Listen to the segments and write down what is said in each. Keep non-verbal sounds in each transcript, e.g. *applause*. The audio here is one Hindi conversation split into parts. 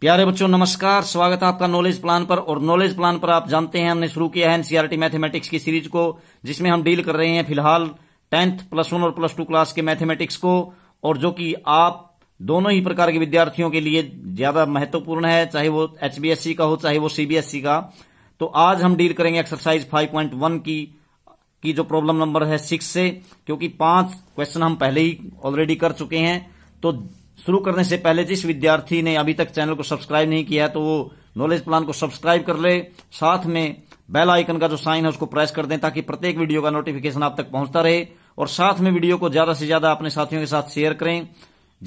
प्यारे बच्चों नमस्कार स्वागत है आपका नॉलेज प्लान पर और नॉलेज प्लान पर आप जानते हैं हमने शुरू किया है एनसीआरटी मैथमेटिक्स e की सीरीज को जिसमें हम डील कर रहे हैं फिलहाल टेंथ प्लस वन और प्लस टू क्लास के मैथमेटिक्स को और जो कि आप दोनों ही प्रकार के विद्यार्थियों के लिए ज्यादा महत्वपूर्ण है चाहे वो एचबीएससी का हो चाहे वो सीबीएसई का तो आज हम डील करेंगे एक्सरसाइज 5.1 की की जो प्रॉब्लम नंबर है सिक्स से क्योंकि पांच क्वेश्चन हम पहले ही ऑलरेडी कर चुके हैं तो शुरू करने से पहले जिस विद्यार्थी ने अभी तक चैनल को सब्सक्राइब नहीं किया है तो वो नॉलेज प्लान को सब्सक्राइब कर ले साथ में बेल आइकन का जो साइन है उसको प्रेस कर दें ताकि प्रत्येक वीडियो का नोटिफिकेशन आप तक पहुंचता रहे और साथ में वीडियो को ज्यादा से ज्यादा अपने साथियों के साथ शेयर करें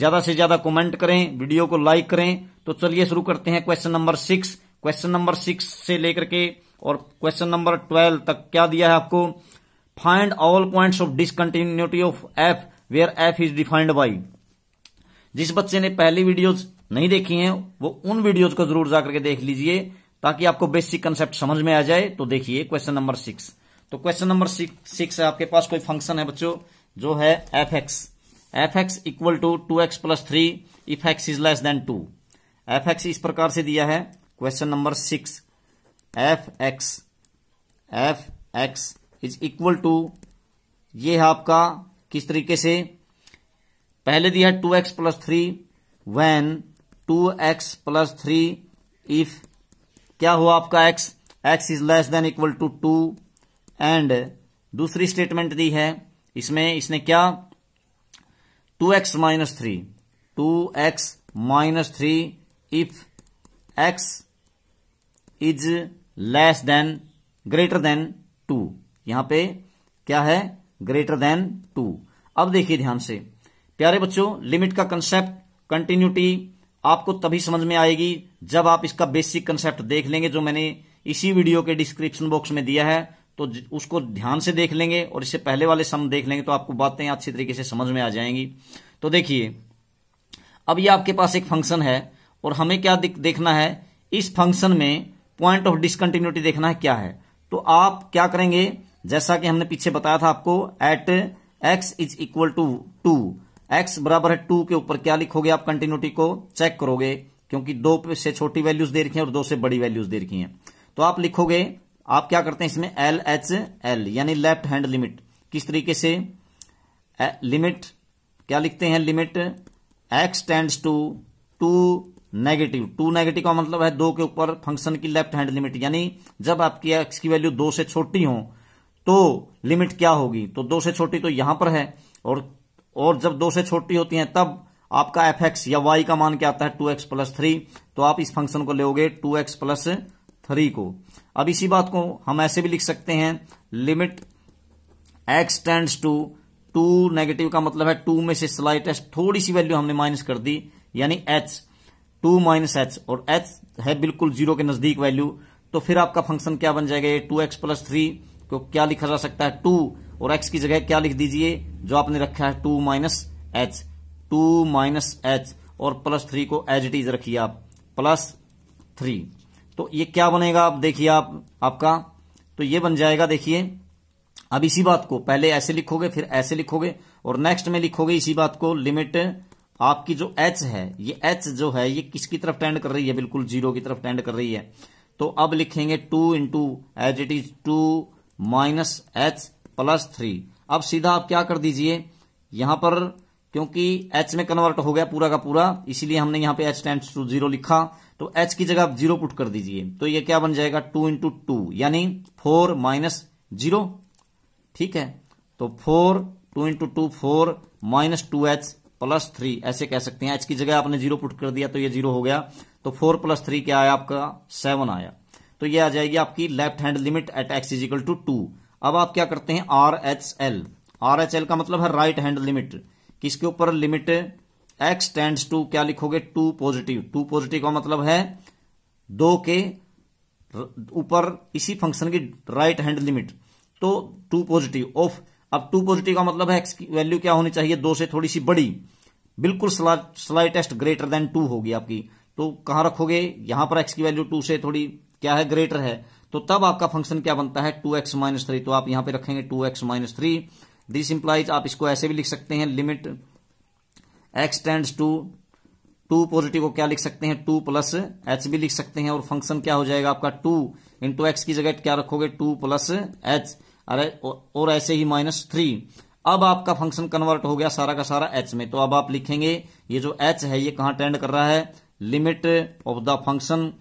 ज्यादा से ज्यादा कमेंट करें वीडियो को लाइक करें तो चलिए शुरू करते हैं question number six question number six से लेकर के और क्वेश्चन नंबर ट्वेल्व तक क्या दिया है आपको find all point of discontinuity of f where f is defined by जिस बच्चे ने पहली वीडियोज नहीं देखी हैं वो उन वीडियोज को जरूर जाकर के देख लीजिए ताकि आपको बेसिक कंसेप्ट समझ में आ जाए तो देखिए क्वेश्चन नंबर सिक्स तो क्वेश्चन नंबर सिक्स है आपके पास कोई फंक्शन है बच्चों जो है f x f x equal to two x plus three if x is less than two f x इस प्रकार से दिया है question number six f x f x is equal to ये है आपका किस तरीके से पहले दिया है two x plus three when two x plus three if क्या हुआ आपका x x is less than equal to two and दूसरी स्टेटमेंट दी है इसमें इसने क्या two x minus three two x minus three if x is less than greater than two यहां पे क्या है ग्रेटर देन टू अब देखिए ध्यान से प्यारे बच्चों लिमिट का कंसेप्ट कंटिन्यूटी आपको तभी समझ में आएगी जब आप इसका बेसिक कंसेप्ट देख लेंगे जो मैंने इसी वीडियो के डिस्क्रिप्शन बॉक्स में दिया है तो उसको ध्यान से देख लेंगे और इससे पहले वाले सम देख लेंगे तो आपको बातें अच्छी तरीके से समझ में आ जाएंगी तो देखिए अब ये आपके पास एक फंक्शन है और हमें क्या देखना है इस फंक्शन में पॉइंट ऑफ डिसकंटिन्यूटी देखना है क्या है तो आप क्या करेंगे जैसा कि हमने पीछे बताया था आपको at x is equal to two x बराबर है टू के ऊपर क्या लिखोगे आप कंटिन्यूटी को चेक करोगे क्योंकि दो से छोटी वैल्यूज दे रखी है और दो से बड़ी वैल्यूज दे रखी है तो आप लिखोगे आप क्या करते हैं इसमें एल एच एल यानी लेफ्ट हैंड लिमिट किस तरीके से लिमिट क्या लिखते हैं limit x tends to two negative two negative का मतलब है दो के ऊपर फंक्शन की लेफ्ट हैंड लिमिट यानी जब आपकी एक्स की वैल्यू दो से छोटी हो तो लिमिट क्या होगी तो दो से छोटी तो यहां पर है और और जब दो से छोटी होती हैं तब आपका एफ एक्स या वाई का मान क्या आता है टू एक्स प्लस थ्री तो आप इस फंक्शन को लोगे टू एक्स प्लस थ्री को अब इसी बात को हम ऐसे भी लिख सकते हैं limit x tends to two negative का मतलब है टू में से स्लाइटेस्ट थोड़ी सी वैल्यू हमने माइनस कर दी यानी एच टू माइनस एच और एच है बिल्कुल जीरो के नजदीक वैल्यू तो फिर आपका फंक्शन क्या बन जाएगा ये टू एक्स प्लस थ्री को क्या लिखा जा सकता है टू और एक्स की जगह क्या लिख दीजिए जो आपने रखा है two minus h two minus h और प्लस थ्री को एज इट इज रखिए आप प्लस थ्री तो ये क्या बनेगा आप देखिए आप आपका तो ये बन जाएगा देखिए अब इसी बात को पहले ऐसे लिखोगे फिर ऐसे लिखोगे और नेक्स्ट में लिखोगे इसी बात को लिमिट आपकी जो एच है ये एच जो है ये किसकी तरफ टेंड कर रही है बिल्कुल जीरो की तरफ टेंड कर रही है तो अब लिखेंगे two into as it is two minus h plus three अब सीधा आप क्या कर दीजिए यहां पर क्योंकि एच में कन्वर्ट हो गया पूरा का पूरा इसीलिए हमने यहां पे एच टेंस टू जीरो लिखा तो एच की जगह आप जीरो पुट कर दीजिए तो ये क्या बन जाएगा टू इंटू टू यानी फोर माइनस जीरो ठीक है तो four two into two four minus two h plus three ऐसे कह सकते हैं एच की जगह आपने जीरो पुट कर दिया तो ये जीरो हो गया तो फोर प्लस थ्री क्या आया आपका सेवन आया तो ये आ जाएगी आपकी left hand limit at x is equal to two अब आप क्या करते हैं R H L R H L का मतलब है राइट हैंड लिमिट किसके ऊपर लिमिट एक्स टेंड्स टू क्या लिखोगे टू पॉजिटिव टू पॉजिटिव का मतलब है दो के ऊपर इसी फंक्शन की राइट हैंड लिमिट तो टू पॉजिटिव ऑफ अब टू पॉजिटिव का मतलब है एक्स की वैल्यू क्या होनी चाहिए दो से थोड़ी सी बड़ी बिल्कुल स्लाइटेस्ट ग्रेटर देन टू होगी आपकी तो कहां रखोगे यहां पर एक्स की वैल्यू टू से थोड़ी क्या है ग्रेटर है तो तब आपका फंक्शन क्या बनता है टू एक्स माइनस थ्री तो आप यहां पे रखेंगे two x minus three this implies आप इसको ऐसे भी लिख सकते हैं limit x tends to two positive को क्या लिख सकते हैं टू प्लस एच भी लिख सकते हैं और फंक्शन क्या हो जाएगा आपका टू इंटू एक्स की जगह क्या रखोगे टू प्लस एच अरे और ऐसे ही माइनस थ्री अब आपका फंक्शन कन्वर्ट हो गया सारा का सारा एच में तो अब आप लिखेंगे ये जो एच है ये कहां टेंड कर रहा है limit of the function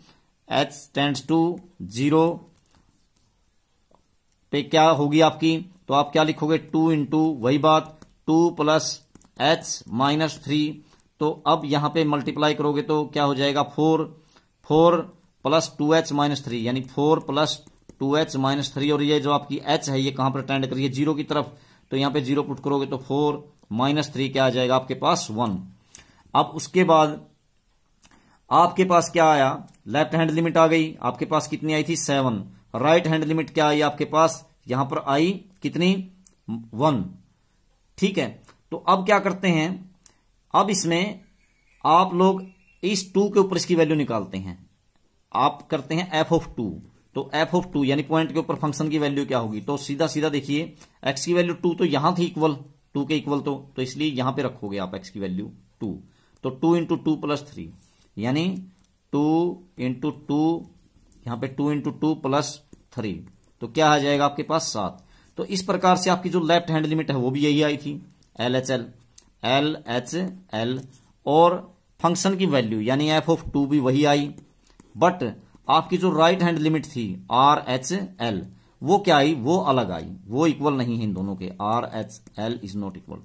h tends to zero पे क्या होगी आपकी तो आप क्या लिखोगे टू इंटू वही बात two plus h minus three तो अब यहां पे मल्टीप्लाई करोगे तो क्या हो जाएगा four four plus two h minus three यानी four plus two h minus three और ये जो आपकी एच है ये कहां पर टेंड करिए जीरो की तरफ तो यहां पे जीरो पुट करोगे तो फोर माइनस थ्री क्या आ जाएगा आपके पास वन अब उसके बाद आपके पास क्या आया लेफ्ट हैंड लिमिट आ गई आपके पास कितनी आई थी सेवन राइट हैंड लिमिट क्या आई आपके पास यहां पर आई कितनी वन ठीक है तो अब क्या करते हैं अब इसमें आप लोग इस टू के ऊपर इसकी वैल्यू निकालते हैं आप करते हैं एफ ऑफ टू तो एफ ऑफ टू यानी पॉइंट के ऊपर फंक्शन की वैल्यू क्या होगी तो सीधा सीधा देखिए एक्स की वैल्यू टू तो यहां थी इक्वल टू के इक्वल तो तो इसलिए यहां पे रखोगे आप एक्स की वैल्यू टू तो two into two plus three यानी टू इंटू टू यहां पे two into two plus three तो क्या आ जाएगा आपके पास सात तो इस प्रकार से आपकी जो लेफ्ट हैंड लिमिट है वो भी यही आई थी L H L L H L और फंक्शन की वैल्यू यानी एफ ऑफ टू भी वही आई बट आपकी जो राइट हैंड लिमिट थी आर एच एल वो क्या आई वो अलग आई वो इक्वल नहीं है इन दोनों के R H L is not equal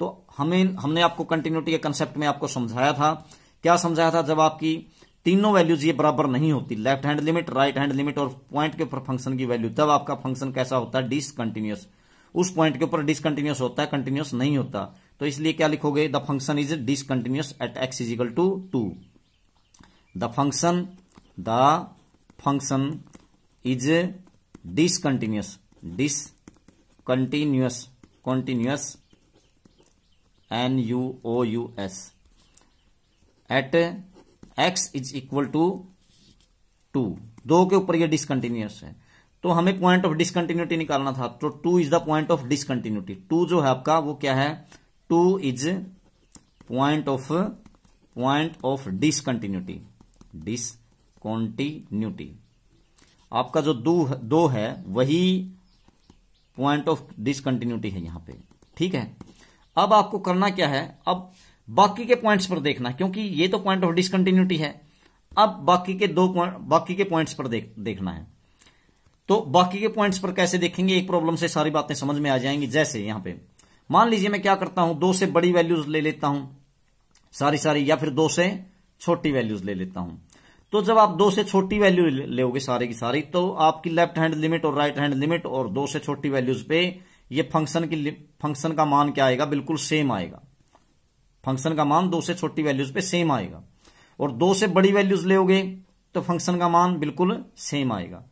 तो हमें हमने आपको कंटिन्यूटी के कंसेप्ट में आपको समझाया था क्या समझाया था जब आपकी तीनों वैल्यूज ये बराबर नहीं होती left hand limit right hand limit और पॉइंट के ऊपर फंक्शन की वैल्यू तब आपका फंक्शन कैसा होता है डिसकंटिन्यूस उस पॉइंट के ऊपर डिसकंटिन्यूस होता है कंटिन्यूस नहीं होता तो इसलिए क्या लिखोगे the function is discontinuous at x is equal to two the function the function is discontinuous discontinuous continuous N U O U S at x is equal to two दो के ऊपर ये डिसकंटिन्यूस है तो हमें पॉइंट ऑफ डिसकंटिन्यूटी निकालना था तो two is the point of discontinuity two जो है आपका वो क्या है two is point of point of discontinuity discontinuity आपका जो दो दो है वही पॉइंट ऑफ डिसकंटिन्यूटी है यहां पे ठीक है अब आपको करना क्या है अब बाकी के पॉइंट्स पर देखना क्योंकि ये तो पॉइंट ऑफ डिसकंटिन्यूटी है अब बाकी के दो बाकी के पॉइंट्स पर देख, देखना है तो बाकी के पॉइंट्स पर कैसे देखेंगे एक प्रॉब्लम से सारी बातें समझ में आ जाएंगी जैसे यहां पे मान लीजिए मैं क्या करता हूं दो से बड़ी वैल्यूज ले लेता हूं सारी सारी या फिर दो से छोटी वैल्यूज ले लेता हूं तो जब आप दो से छोटी वैल्यू लोगे सारे की सारी तो आपकी लेफ्ट हैंड लिमिट और राइट हैंड लिमिट और दो से छोटी वैल्यूज पे ये फंक्शन की फंक्शन का मान क्या आएगा बिल्कुल सेम आएगा फंक्शन का मान दो से छोटी वैल्यूज पे सेम आएगा और दो से बड़ी वैल्यूज लेगे तो फंक्शन का मान बिल्कुल सेम आएगा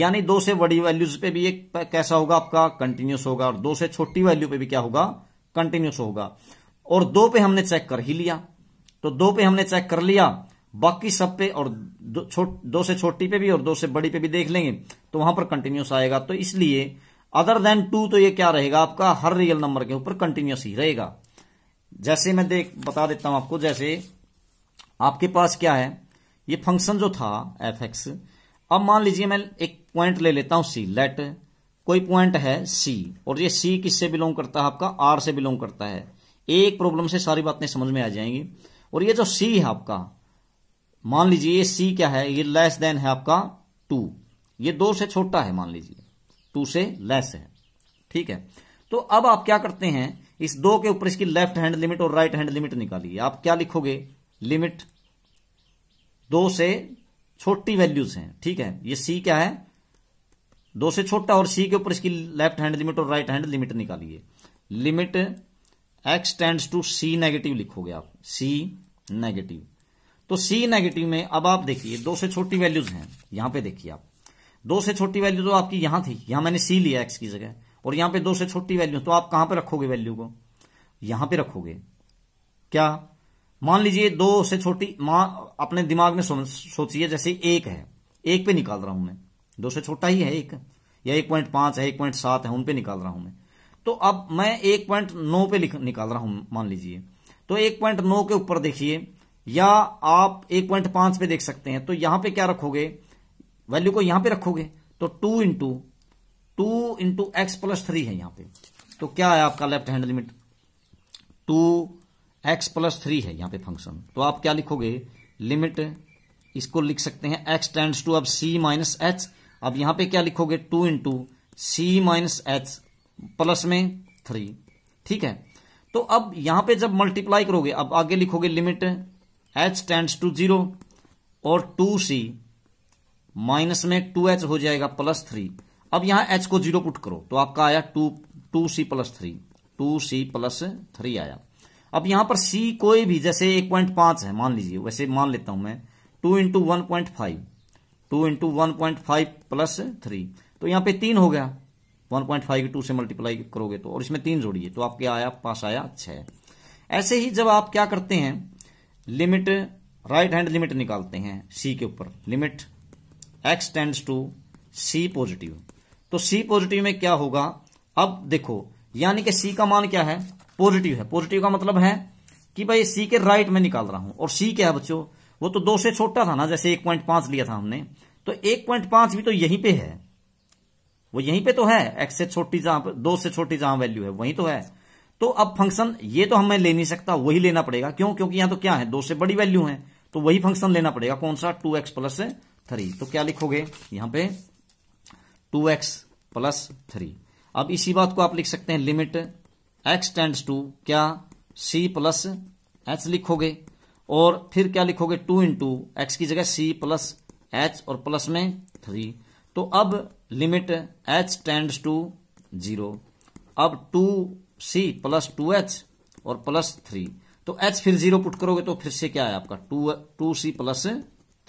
यानी दो से बड़ी वैल्यूज पे भी एक कैसा होगा आपका कंटिन्यूस होगा और दो से छोटी वैल्यू पे भी क्या होगा कंटिन्यूस होगा और दो पे हमने चेक कर ही लिया तो दो पे हमने चेक कर लिया बाकी सब पे और दो, दो से छोटी पे भी और दो से बड़ी पे भी देख लेंगे तो वहां पर कंटिन्यूस आएगा तो इसलिए अदर देन टू तो ये क्या रहेगा आपका हर रियल नंबर के ऊपर कंटिन्यूस ही रहेगा जैसे मैं देख बता देता हूं आपको जैसे आपके पास क्या है ये फंक्शन जो था एफ एक्स अब मान लीजिए मैं एक पॉइंट ले लेता हूं सी लेट कोई पॉइंट है सी और ये सी किससे बिलोंग करता है आपका आर से बिलोंग करता है एक प्रॉब्लम से सारी बातें समझ में आ जाएंगी और ये जो सी है आपका मान लीजिए ये सी क्या है ये लेस देन है आपका टू ये दो से छोटा है मान लीजिए टू से लेस है ठीक है तो अब आप क्या करते हैं इस दो के ऊपर इसकी लेफ्ट हैंड लिमिट और राइट हैंड लिमिट निकालिए आप क्या लिखोगे लिमिट दो से छोटी वैल्यूज हैं ठीक है ये सी क्या है दो से छोटा और सी के ऊपर इसकी लेफ्ट हैंड लिमिट और राइट हैंड लिमिट निकालिए limit x tends to C negative लिखोगे आप सी नेगेटिव तो सी नेगेटिव में अब आप देखिए दो से छोटी वैल्यूज हैं यहां पे देखिए आप दो से छोटी वैल्यू तो आपकी यहां थी यहां मैंने सी लिया एक्स की जगह और यहां पे दो से छोटी वैल्यू तो आप कहां पे रखोगे वैल्यू को यहां पे रखोगे क्या मान लीजिए दो से छोटी मां अपने दिमाग में सोचिए जैसे एक है एक पे निकाल रहा हूं मैं दो से छोटा ही है एक या एक पॉइंट पांच है एक पॉइंट सात है उनपे निकाल रहा हूं मैं तो अब मैं एक पॉइंट नौ पे निकाल रहा हूं मान लीजिए तो एक पॉइंट नौ के ऊपर देखिए या आप एक पॉइंट पांच पे देख सकते हैं तो यहां पे क्या रखोगे वैल्यू को यहां पे रखोगे तो two into two into x plus three है यहां पे तो क्या है आपका left hand limit two x plus three है यहां पे फंक्शन तो आप क्या लिखोगे लिमिट इसको लिख सकते हैं एक्स टेंड्स टू अब सी माइनस एच अब यहां पे क्या लिखोगे two into c minus h plus में थ्री ठीक है तो अब यहां पे जब मल्टीप्लाई करोगे अब आगे लिखोगे limit h tends to zero और टू सी माइनस में टू एच हो जाएगा प्लस थ्री अब यहां एच को जीरो पुट करो तो आपका आया two two c plus three two c plus three आया अब यहां पर सी कोई भी जैसे एक पॉइंट पांच है मान लीजिए वैसे मान लेता हूं मैं two into one point five two into one point five plus three तो यहां पे तीन हो गया वन पॉइंट फाइव टू से मल्टीप्लाई करोगे तो और इसमें तीन जोड़िए तो आपके आया पास आया छह ऐसे ही जब आप क्या करते हैं लिमिट राइट हैंड लिमिट निकालते हैं सी के ऊपर limit x tends to C positive तो सी पॉजिटिव में क्या होगा अब देखो यानी कि सी का मान क्या है पॉजिटिव है पॉजिटिव का मतलब है कि भाई सी के राइट में निकाल रहा हूं और सी क्या है बच्चों वो तो दो से छोटा था ना जैसे एक पॉइंट पांच लिया था हमने तो एक पॉइंट पांच भी तो यहीं पे है वो यहीं पे तो है एक्स से छोटी जहां दो से छोटी जहां वैल्यू है वहीं तो है तो अब फंक्शन ये तो हमें ले नहीं सकता वही लेना पड़ेगा क्यों क्योंकि यहां तो क्या है दो से बड़ी वैल्यू है तो वही फंक्शन लेना पड़ेगा कौन सा टू एक्स प्लस थ्री तो क्या लिखोगे यहां पर टू एक्स प्लस थ्री अब इसी बात को आप लिख सकते हैं लिमिट एक्स टेंड्स टू क्या सी प्लस एच लिखोगे और फिर क्या लिखोगे टू इंटू एक्स की जगह सी प्लस एच और प्लस में थ्री तो अब limit h tends to zero अब two c plus two h और प्लस थ्री तो एच फिर जीरो पुट करोगे तो फिर से क्या आया आपका two two c plus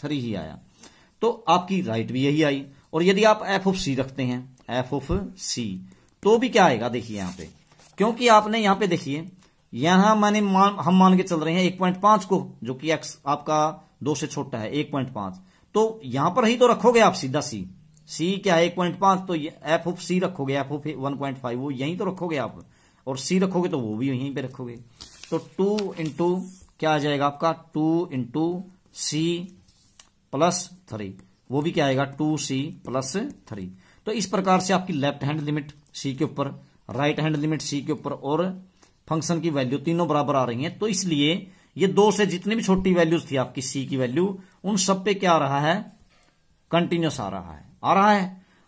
three ही आया तो आपकी राइट भी यही आई और यदि आप एफ ऑफ सी रखते हैं एफ ऑफ सी तो भी क्या आएगा देखिए यहां पे क्योंकि आपने यहां पे देखिए यहां मैंने मान हम मान के चल रहे हैं एक पॉइंट पांच को जो कि एक्स आपका दो से छोटा है एक पॉइंट पांच तो यहां पर ही तो रखोगे आप सीधा सी सी क्या है एक पॉइंट पांच तो एफ ऑफ सी रखोगे f of one point five वो यहीं तो रखोगे आप और सी रखोगे तो वो भी यहीं पर रखोगे तो टू इंटू क्या आ जाएगा आपका two into c plus three वो भी क्या आएगा टू सी प्लस थ्री तो इस प्रकार से आपकी लेफ्ट हैंड लिमिट सी के ऊपर राइट हैंड लिमिट सी के ऊपर और फंक्शन की वैल्यू तीनों बराबर आ रही है तो इसलिए ये दो से जितनी भी छोटी वैल्यूज थी आपकी सी की वैल्यू उन सब पे क्या आ रहा है कंटिन्यूस आ रहा है आ रहा है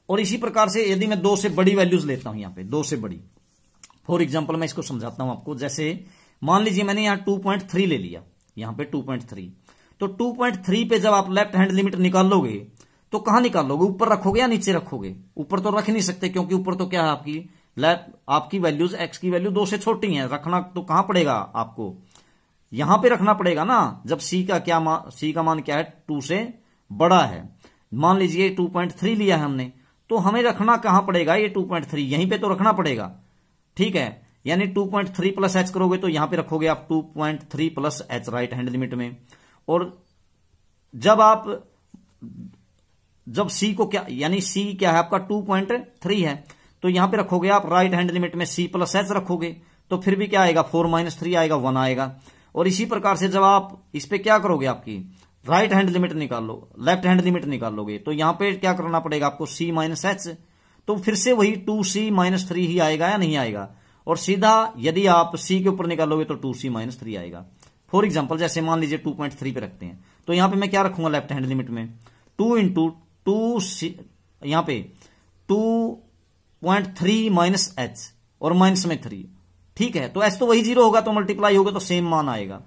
और इसी प्रकार से यदि मैं दो से बड़ी वैल्यूज लेता हूं यहां पे दो से बड़ी फॉर एग्जाम्पल मैं इसको समझाता हूं आपको जैसे मान लीजिए मैंने यहां टू पॉइंट थ्री ले लिया यहां पे टू पॉइंट थ्री तो 2.3 पे जब आप लेफ्ट हैंड लिमिट निकाल लोगे तो कहां निकाल लोगे ऊपर रखोगे या नीचे रखोगे ऊपर तो रख नहीं सकते क्योंकि ऊपर तो क्या है आपकी लेफ्ट आपकी वैल्यूज एक्स की वैल्यू दो से छोटी है रखना तो कहां पड़ेगा आपको यहां पे रखना पड़ेगा ना जब सी का क्या सी का मान क्या है टू से बड़ा है मान लीजिए टू पॉइंट थ्री लिया है हमने तो हमें रखना कहां पड़ेगा ये टू पॉइंट थ्री यहीं पर तो रखना पड़ेगा ठीक है यानी two point three plus h करोगे तो यहां पे रखोगे आप two point three plus h right hand limit में और जब आप जब सी को क्या यानी सी क्या है आपका टू पॉइंट थ्री है तो यहां पे रखोगे आप राइट हैंड लिमिट में सी प्लस एच रखोगे तो फिर भी क्या आएगा फोर माइनस थ्री आएगा वन आएगा और इसी प्रकार से जब आप इस पे क्या करोगे आपकी राइट हैंड लिमिट निकाल लो लेफ्ट हैंड लिमिट निकाल लोगे तो यहां पे क्या करना पड़ेगा आपको सी माइनस एच तो फिर से वही टू सी माइनस थ्री ही आएगा या नहीं आएगा और सीधा यदि आप सी के ऊपर निकालोगे तो टू सी माइनस थ्री आएगा फॉर एग्जाम्पल जैसे मान लीजिए टू पॉइंट थ्री पे रखते हैं तो यहां पे मैं क्या रखूंगा लेफ्ट हैंड लिमिट में टू इंटू टू यहां पे two point three minus h और माइनस में थ्री ठीक है तो एच तो वही जीरो होगा तो मल्टीप्लाई होगा तो सेम मान आएगा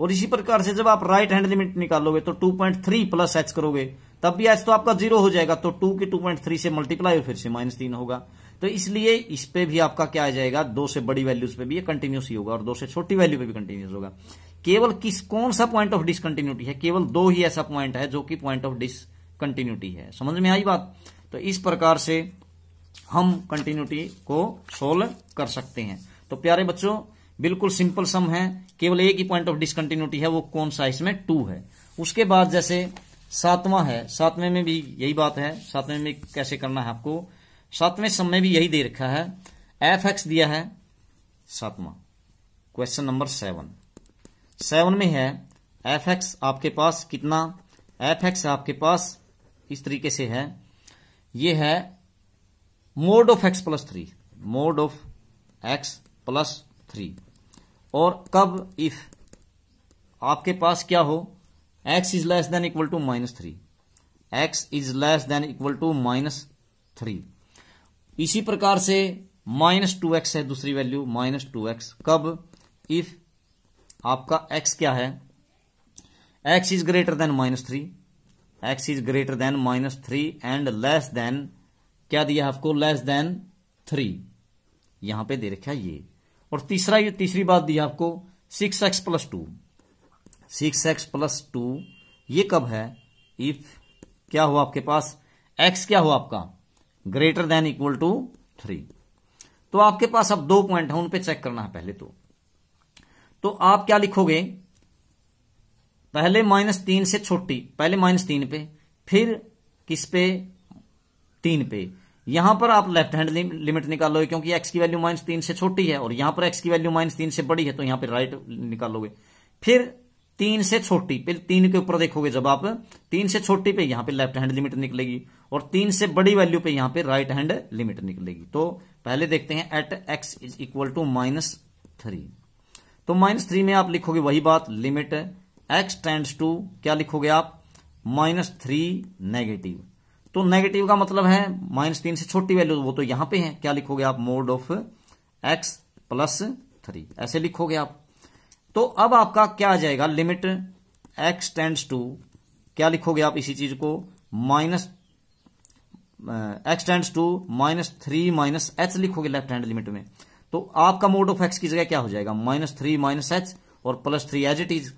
और इसी प्रकार से जब आप राइट हैंड लिमिट निकालोगे तो two point three plus h करोगे तब भी एच तो आपका जीरो हो जाएगा तो टू की टू पॉइंट थ्री से मल्टीप्लाई और फिर से माइनस तीन होगा तो इसलिए इस पे भी आपका क्या आ जाएगा दो से बड़ी वैल्यूज पे भी ये कंटिन्यूस ही होगा और दो से छोटी वैल्यू पे भी कंटिन्यूस होगा केवल किस कौन सा पॉइंट ऑफ डिसकंटिन्यूटी है केवल दो ही ऐसा पॉइंट है जो कि पॉइंट ऑफ डिसकंटिन्यूटी है समझ में आई बात तो इस प्रकार से हम कंटिन्यूटी को सोल्व कर सकते हैं तो प्यारे बच्चों बिल्कुल सिंपल सम है केवल एक ही पॉइंट ऑफ डिसकंटिन्यूटी है वो कौन सा इसमें टू है उसके बाद जैसे सातवां है सातवें में भी यही बात है सातवें में कैसे करना है आपको सातवें सम में भी यही दे रखा है एफ एक्स दिया है सातवां क्वेश्चन नंबर सेवन सेवन में है एफ एक्स आपके पास कितना एफ एक्स आपके पास इस तरीके से है ये है mod of x plus three mod of x plus three और कब इफ आपके पास क्या हो x is less than equal to minus three x is less than equal to minus three इसी प्रकार से माइनस टू एक्स है दूसरी वैल्यू माइनस टू एक्स कब इफ आपका एक्स क्या है x is greater than minus three x is greater than minus three and less than क्या दिया आपको लेस देन थ्री यहां पे दे रखा ये और तीसरा ये तीसरी बात दी आपको six x plus two six x plus two ये कब है इफ क्या हो आपके पास एक्स क्या हो आपका greater than equal to three तो आपके पास अब दो पॉइंट है उन पे चेक करना है पहले तो तो आप क्या लिखोगे पहले माइनस तीन से छोटी पहले माइनस तीन पे फिर किस पे तीन पे यहां पर आप लेफ्ट हैंड लिमिट निकालोगे क्योंकि एक्स की वैल्यू माइनस तीन से छोटी है और यहां पर एक्स की वैल्यू माइनस तीन से बड़ी है तो यहां पर राइट निकालोगे फिर तीन से छोटी फिर तीन के ऊपर देखोगे जब आप तीन से छोटी पे यहां पे लेफ्ट हैंड लिमिट निकलेगी और तीन से बड़ी वैल्यू पे यहां पे राइट हैंड लिमिट निकलेगी तो पहले देखते हैं at x is equal to minus three तो माइनस थ्री में आप लिखोगे वही बात लिमिट एक्स टेंड्स टू क्या लिखोगे आप माइनस थ्री नेगेटिव तो नेगेटिव का मतलब है माइनस तीन से छोटी वैल्यू वो तो यहां पे है क्या लिखोगे आप mod of x plus three ऐसे लिखोगे आप तो अब आपका क्या आ जाएगा लिमिट एक्स टेंड्स टू क्या लिखोगे आप इसी चीज को minus x tends to minus three minus h लिखोगे लेफ्ट हैंड लिमिट में तो आपका मोड ऑफ एक्स की जगह क्या हो जाएगा माइनस थ्री माइनस एच और plus three as it is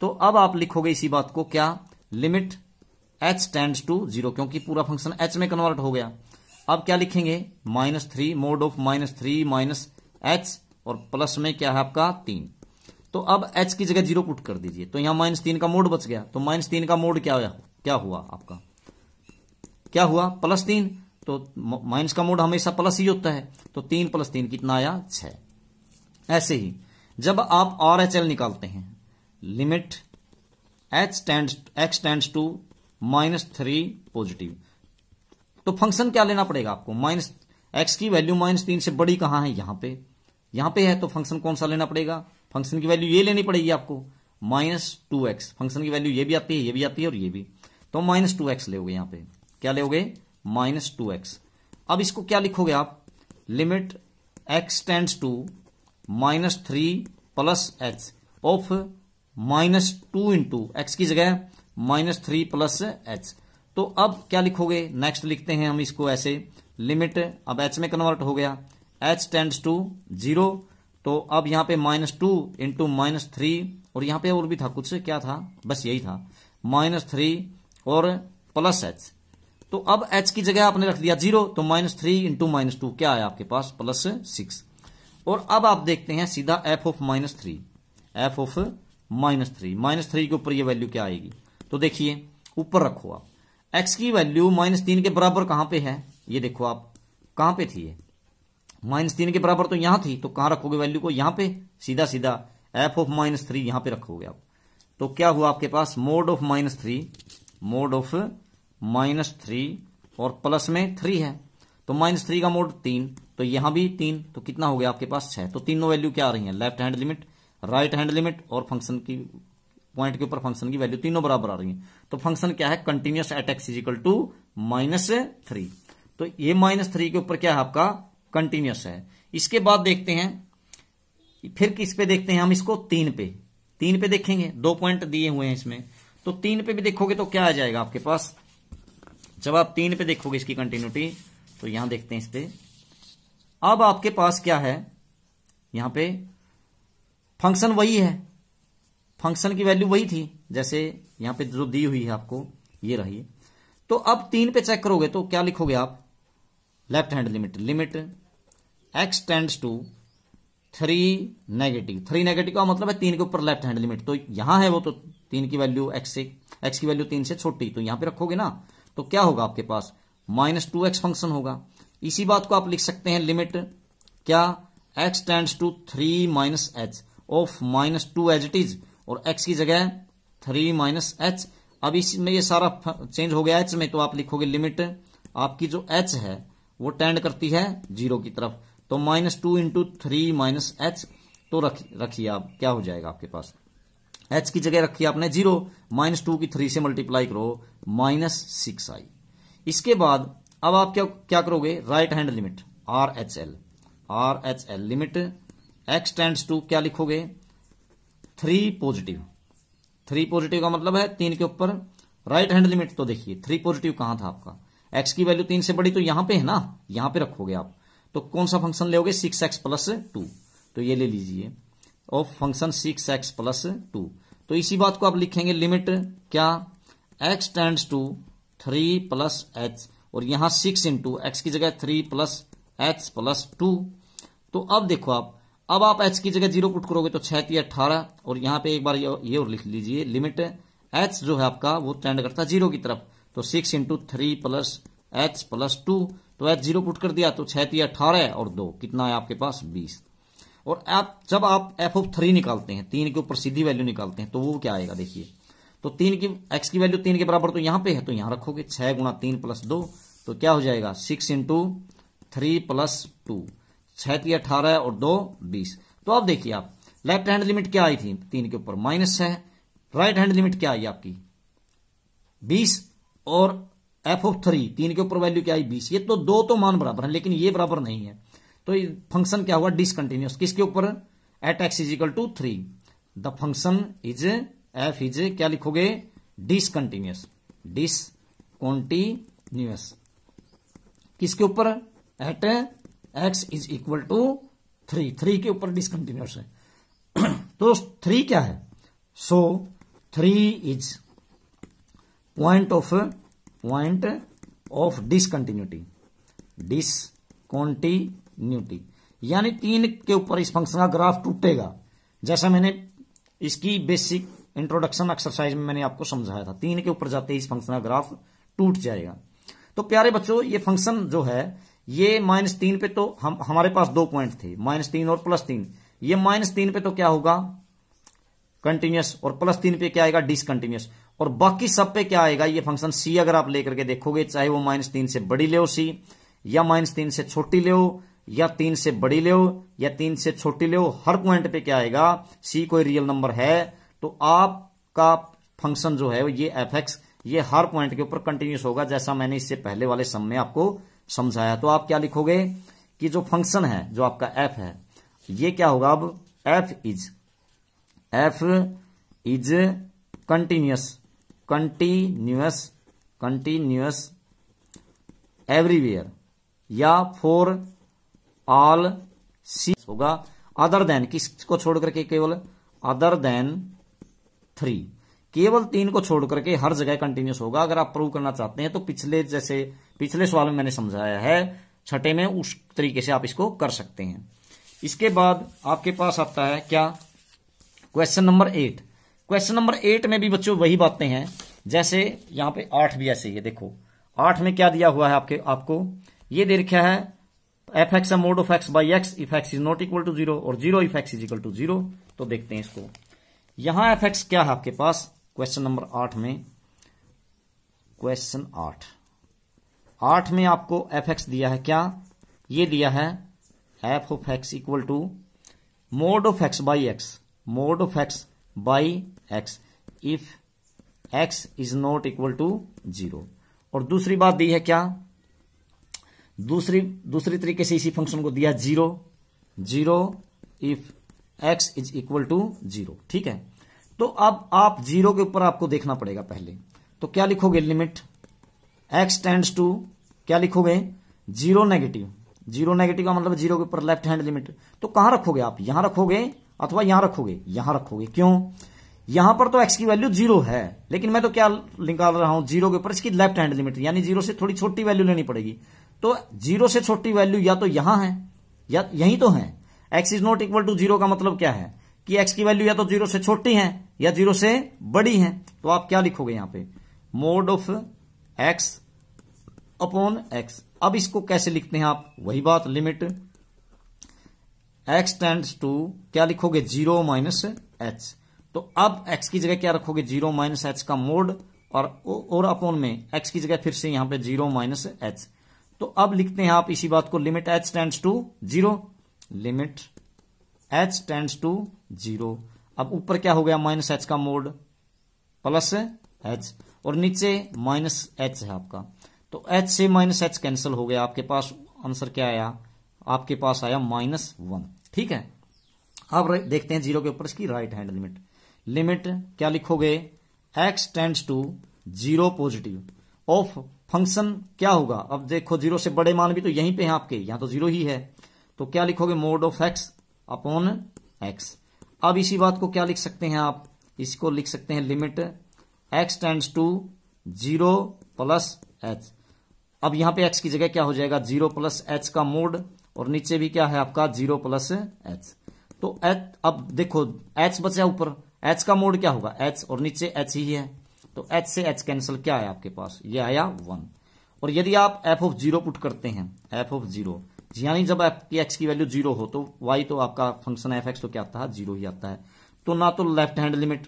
तो अब आप लिखोगे इसी बात को क्या limit h tends to zero क्योंकि पूरा फंक्शन एच में कन्वर्ट हो गया अब क्या लिखेंगे minus three mod of minus three minus h और प्लस में क्या है आपका तीन तो अब एच की जगह जीरो पुट कर दीजिए तो यहां माइनस तीन का मोड बच गया तो माइनस तीन का मोड क्या हुआ क्या हुआ आपका क्या हुआ प्लस तीन तो माइनस का मोड हमेशा प्लस ही होता है तो तीन प्लस तीन कितना आया छ ऐसे ही जब आप आर एच एल निकालते हैं limit h tend x tends to minus three positive तो फंक्शन क्या लेना पड़ेगा आपको माइनस एक्स की वैल्यू माइनस तीन से बड़ी कहां है यहां पे यहां पे है तो फंक्शन कौन सा लेना पड़ेगा फंक्शन की वैल्यू ये लेनी पड़ेगी आपको माइनस टू एक्स फंक्शन की वैल्यू ये भी आती है ये भी आती है और ये भी तो माइनस टू एक्स ले यहां पे क्या ले माइनस टू एक्स अब इसको क्या लिखोगे आप limit x tends to minus three plus x of minus two into x की जगह माइनस थ्री प्लस एच तो अब क्या लिखोगे नेक्स्ट लिखते हैं हम इसको ऐसे लिमिट अब एच में कन्वर्ट हो गया एच टेंड्स टू जीरो तो अब यहां पे minus two into minus three और यहां पे और भी था कुछ क्या था बस यही था माइनस थ्री और प्लस एच तो अब एच की जगह आपने रख दिया जीरो तो minus three into minus two क्या आया आपके पास प्लस सिक्स और अब आप देखते हैं सीधा f of minus three f of minus three minus three के ऊपर ये वैल्यू क्या आएगी तो देखिए ऊपर रखो आप एक्स की वैल्यू माइनस तीन के बराबर कहां पे है ये देखो आप कहां पे थी ये माइनस तीन के बराबर तो यहां थी तो कहां रखोगे वैल्यू को यहां पे सीधा सीधा एफ ऑफ माइनस थ्री यहां पे रखोगे आप तो क्या हुआ आपके पास mod of minus three mod of minus three और प्लस में थ्री है तो माइनस थ्री का मोड तीन तो यहां भी तीन तो कितना हो गया आपके पास छह तो तीनों वैल्यू क्या आ रही है left hand limit right hand limit और फंक्शन की पॉइंट के ऊपर फंक्शन की वैल्यू तीनों बराबर आ रही है तो फंक्शन क्या है continuous at x is equal to minus three तो ये माइनस थ्री के ऊपर क्या है आपका कंटिन्यूस है इसके बाद देखते हैं फिर किस पे देखते हैं हम इसको तीन पे तीन पे देखेंगे दो पॉइंट दिए हुए हैं इसमें तो तीन पे भी देखोगे तो क्या आ जाएगा आपके पास जब आप तीन पे देखोगे इसकी कंटिन्यूटी तो यहां देखते हैं इस पे अब आपके पास क्या है यहां पे फंक्शन वही है फंक्शन की वैल्यू वही थी जैसे यहां पे जो दी हुई है आपको ये रही तो अब तीन पे चेक करोगे तो क्या लिखोगे आप left hand limit limit x tends to three negative three negative का मतलब है तीन के ऊपर लेफ्ट हैंड लिमिट तो यहां है वो तो तीन की वैल्यू एक्स से एक्स की वैल्यू तीन से छोटी तो यहां पे रखोगे ना तो क्या होगा आपके पास माइनस टू एक्स फंक्शन होगा इसी बात को आप लिख सकते हैं लिमिट क्या x tends to three minus h of minus two as it is और एक्स की जगह थ्री माइनस एच अब इसमें ये सारा चेंज हो गया एच में तो आप लिखोगे लिमिट आपकी जो एच है वो टेंड करती है जीरो की तरफ तो minus two into three minus h तो रखिए आप क्या हो जाएगा आपके पास एच की जगह रखी आपने जीरो माइनस टू की थ्री से मल्टीप्लाई करो माइनस सिक्स आई इसके बाद अब आप क्या क्या करोगे right hand limit r H L R H l limit x tends to क्या लिखोगे थ्री पॉजिटिव थ्री पॉजिटिव का मतलब है तीन के ऊपर राइट हैंड लिमिट तो देखिए थ्री पॉजिटिव कहां था आपका एक्स की वैल्यू तीन से बड़ी तो यहां पे है ना यहां पे रखोगे आप तो कौन सा फंक्शन लोगे सिक्स एक्स प्लस टू तो ये ले लीजिए of function six x plus two तो इसी बात को आप लिखेंगे लिमिट क्या x tends to three plus h और यहां सिक्स इंटू एक्स की जगह three plus h plus two तो अब देखो आप अब आप एच की जगह जीरो पुट करोगे तो छह अठारह और यहां पे एक बार ये ये और लिख लीजिए लिमिट एच जो है आपका वो टेंड करता है जीरो की तरफ तो six into three plus h plus two तो एच जीरो पुट कर दिया तो छह अठारह और दो कितना है आपके पास बीस और आप जब आप एफ ऑफ थ्री निकालते हैं तीन के ऊपर सीधी वैल्यू निकालते हैं तो वो क्या आएगा देखिए तो तीन की एक्स की वैल्यू तीन के बराबर तो यहां पे है तो यहां रखोगे छह गुणा तीन प्लस दो तो क्या हो जाएगा six into three plus two छह की अठारह और दो बीस तो अब देखिए आप लेफ्ट हैंड लिमिट क्या आई थी तीन के ऊपर माइनस छह राइट हैंड लिमिट क्या आई आपकी बीस और एफ ऑफ थ्री तीन के ऊपर वैल्यू क्या आई बीस ये तो दो तो मान बराबर है लेकिन ये बराबर नहीं है तो फंक्शन क्या हुआ डिसकंटिन्यूस किसके ऊपर at x is equal to three the function is f is क्या लिखोगे डिसकंटिन्यूस डिसकॉन्टिन्यूस किसके ऊपर at x is equal to three three के ऊपर डिसकंटिन्यूस है *clears throat* तो थ्री क्या है so three is point of point of discontinuity discontinuity यानी तीन के ऊपर इस फंक्शन का ग्राफ टूटेगा जैसा मैंने इसकी बेसिक इंट्रोडक्शन एक्सरसाइज में मैंने आपको समझाया था तीन के ऊपर जाते ही इस फंक्शन का ग्राफ टूट जाएगा तो प्यारे बच्चों ये फंक्शन जो है ये माइनस तीन पे तो हम हमारे पास दो पॉइंट थे माइनस तीन और प्लस तीन ये माइनस तीन पे तो क्या होगा कंटिन्यूस और प्लस तीन पे क्या आएगा डिसकंटिन्यूस और बाकी सब पे क्या आएगा ये फंक्शन सी अगर आप लेकर के देखोगे चाहे वो माइनस तीन से बड़ी ले सी या माइनस तीन से छोटी ले या तीन से बड़ी ले या तीन से छोटी लो हर पॉइंट पे क्या आएगा सी कोई रियल नंबर है तो आपका फंक्शन जो है ये एफ एक्स ये हर पॉइंट के ऊपर कंटिन्यूस होगा जैसा मैंने इससे पहले वाले समय में आपको समझाया तो आप क्या लिखोगे कि जो फंक्शन है जो आपका एफ है ये क्या होगा अब f is f is continuous continuous continuous everywhere या फॉर ऑल सी होगा अदर देन किसको छोड़ करके केवल अदर देन थ्री केवल तीन को छोड़ करके हर जगह कंटिन्यूस होगा अगर आप प्रूव करना चाहते हैं तो पिछले जैसे पिछले सवाल में मैंने समझाया है छठे में उस तरीके से आप इसको कर सकते हैं इसके बाद आपके पास आता है क्या question number eight question number eight में भी बच्चों वही बातें हैं जैसे यहां पे आठ भी ऐसे ही देखो आठ में क्या दिया हुआ है आपके आपको ये दे रखा है एफ एक्स है mod of x by x if x is not equal to zero और zero if x is equal to zero तो देखते हैं इसको यहां एफ एक्स क्या है आपके पास क्वेश्चन नंबर आठ में क्वेश्चन आठ आठ में आपको एफ एक्स दिया है क्या ये दिया है f of x equal to mod of x by x mod of x by x if x is not equal to zero और दूसरी बात दी है क्या दूसरी दूसरी तरीके से इसी फंक्शन को दिया zero zero if x is equal to zero ठीक है तो अब आप जीरो के ऊपर आपको देखना पड़ेगा पहले तो क्या लिखोगे लिमिट एक्स टेंड्स टू क्या लिखोगे जीरो नेगेटिव जीरो नेगेटिव का मतलब जीरो के ऊपर लेफ्ट हैंड लिमिट तो कहां रखोगे आप यहां रखोगे अथवा यहां रखोगे यहां रखोगे क्यों यहां पर तो एक्स की वैल्यू जीरो है लेकिन मैं तो क्या निकाल रहा हूं जीरो के ऊपर इसकी लेफ्ट हैंड लिमिट यानी जीरो से थोड़ी छोटी वैल्यू लेनी पड़ेगी तो जीरो से छोटी वैल्यू या तो यहां है या यही तो है x is not equal to zero का मतलब क्या है कि एक्स की वैल्यू या तो जीरो से छोटी है या जीरो से बड़ी है तो आप क्या लिखोगे यहां पे mod of x upon x अब इसको कैसे लिखते हैं आप वही बात लिमिट एक्स टेंड्स टू क्या लिखोगे जीरो माइनस एच तो अब एक्स की जगह क्या रखोगे जीरो माइनस एच का मोड और और अपॉन में एक्स की जगह फिर से यहां पे जीरो माइनस एच तो अब लिखते हैं आप इसी बात को limit h tends to zero limit h tends to zero अब ऊपर क्या हो गया माइनस एच का मोड प्लस एच और नीचे माइनस एच है आपका तो एच से माइनस एच कैंसिल हो गया आपके पास आंसर क्या आया आपके पास आया माइनस वन ठीक है अब देखते हैं जीरो के ऊपर इसकी राइट हैंड लिमिट लिमिट क्या लिखोगे x tends to zero positive of function क्या होगा अब देखो जीरो से बड़े मान भी तो यहीं पे हैं आपके यहां तो जीरो ही है तो क्या लिखोगे mod of x upon x अब इसी बात को क्या लिख सकते हैं आप इसको लिख सकते हैं limit x tends to zero plus h अब यहां पे एक्स की जगह क्या हो जाएगा जीरो प्लस एच का मोड और नीचे भी क्या है आपका जीरो प्लस एच तो एच अब देखो एच बचा ऊपर एच का मोड क्या होगा एच और नीचे एच ही है तो एच से एच कैंसिल क्या है आपके पास ये आया वन और यदि आप एफ ऑफ जीरो पुट करते हैं एफ ऑफ जीरो यानी जब एफ की एक्स की वैल्यू जीरो हो तो वाई तो आपका फंक्शन एफ एक्स तो क्या आता है जीरो ही आता है तो ना तो लेफ्ट हैंड लिमिट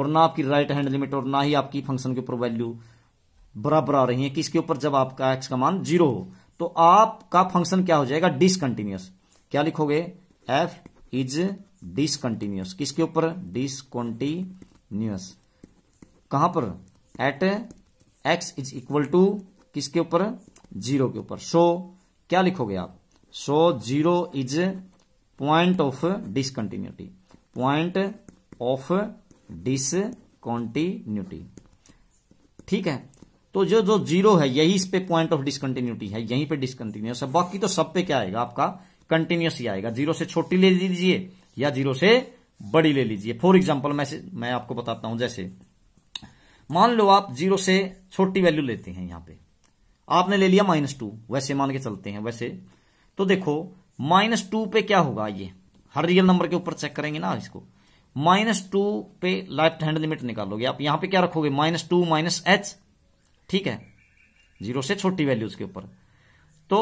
और ना आपकी राइट हैंड लिमिट और ना ही आपकी फंक्शन के ऊपर वैल्यू बराबर आ रही है किसके ऊपर जब आपका एक्स का मान जीरो हो तो आपका फंक्शन क्या हो जाएगा डिसकंटिन्यूस क्या लिखोगे एफ इज डिसकंटिन्यूस किसके ऊपर डिसकंटिन्यूस कहां पर at x is equal to किसके ऊपर जीरो के ऊपर सो so, क्या लिखोगे आप so zero is point of discontinuity point of discontinuity ठीक है तो जो जो जीरो है यही इस पे पॉइंट ऑफ डिसकंटिन्यूटी है यहीं पे डिसकंटिन्यूस है बाकी तो सब पे क्या आएगा आपका कंटिन्यूस ही आएगा जीरो से छोटी ले लीजिए या जीरो से बड़ी ले लीजिए फॉर एग्जाम्पल मैं मैं आपको बताता हूं जैसे मान लो आप जीरो से छोटी वैल्यू लेते हैं यहां पे आपने ले लिया माइनस टू वैसे मान के चलते हैं वैसे तो देखो माइनस टू पे क्या होगा ये हर रियल नंबर के ऊपर चेक करेंगे ना इसको माइनस टू पे लेफ्ट हैंड लिमिट निकालोगे आप यहां पे क्या रखोगे माइनस टू माइनस एच ठीक है जीरो से छोटी वैल्यूज के ऊपर तो